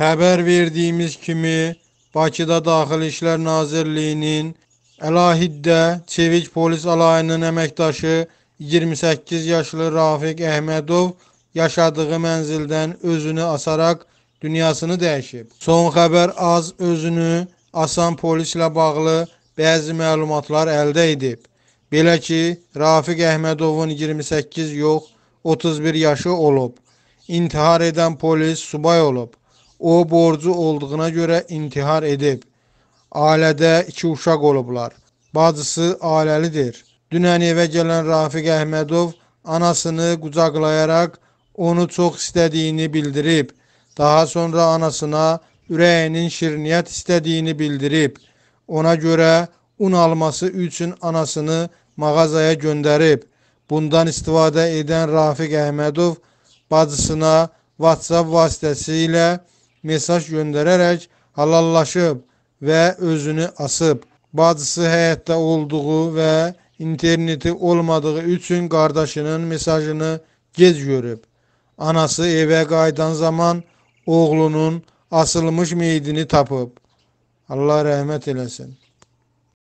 Xəbər verdiyimiz kimi Bakıda Daxili İşlər Nazirliyinin Əlahiddə Çevik polis alayının əməkdaşı 28 yaşlı Rafiq Əhmədov yaşadığı mənzildən özünü asaraq dünyasını dəyişib. Son xəbər az özünü asan polislə bağlı bəzi məlumatlar əldə edib. Belə ki, Rafiq Əhmədovun 28 yox, 31 yaşı olub. İntihar edən polis subay olub. O borcu olduğuna görə intihar edib. Ailədə iki uşaq olublar. Bacısı ailəlidir. Dünən evə gələn Rafiq Əhmədov anasını qucaqlayaraq onu çox istədiyini bildirib. Daha sonra anasına ürəyinin şirniyyət istədiyini bildirib. Ona görə un alması üçün anasını mağazaya göndərib. Bundan istifadə edən Rafiq Əhmədov bacısına WhatsApp vasitəsilə mesaj göndererek halallaşıb ve özünü asıb. Bacısı hayatta olduğu ve interneti olmadığı üçün kardeşinin mesajını gec görüb. Anası eve qayıdan zaman oğlunun asılmış meyidini tapıb. Allah rahmet eləsin.